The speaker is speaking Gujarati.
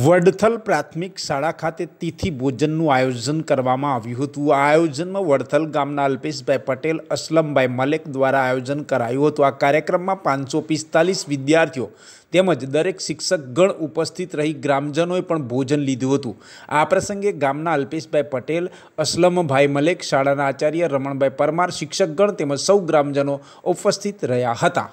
વડથલ પ્રાથમિક શાળા ખાતે તિથિ ભોજનનું આયોજન કરવામાં આવ્યું હતું આ આયોજનમાં વડથલ ગામના અલ્પેશભાઈ પટેલ અસલમભાઈ મલેક દ્વારા આયોજન કરાયું હતું આ કાર્યક્રમમાં પાંચસો પિસ્તાલીસ વિદ્યાર્થીઓ તેમજ દરેક શિક્ષકગણ ઉપસ્થિત રહી ગ્રામજનોએ પણ ભોજન લીધું હતું આ પ્રસંગે ગામના અલ્પેશભાઈ પટેલ અસલમભાઈ મલેક શાળાના આચાર્ય રમણભાઈ પરમાર શિક્ષકગણ તેમજ સૌ ગ્રામજનો ઉપસ્થિત રહ્યા હતા